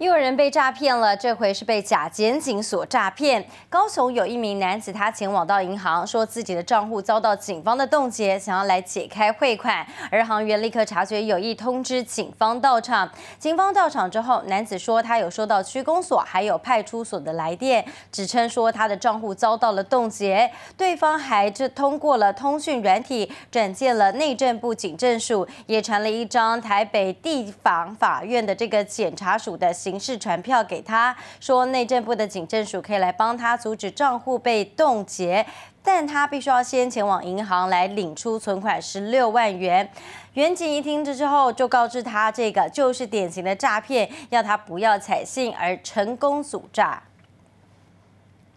又有人被诈骗了，这回是被假检警所诈骗。高雄有一名男子，他前往到银行，说自己的账户遭到警方的冻结，想要来解开汇款。而行员立刻察觉有意，通知警方到场。警方到场之后，男子说他有收到区公所还有派出所的来电，指称说他的账户遭到了冻结。对方还这通过了通讯软体转借了内政部警政署，也传了一张台北地方法院的这个检察署的。刑事传票给他，说内政部的警政署可以来帮他阻止账户被冻结，但他必须要先前往银行来领出存款十六万元。袁景一听这之后，就告知他这个就是典型的诈骗，要他不要采信，而成功阻诈。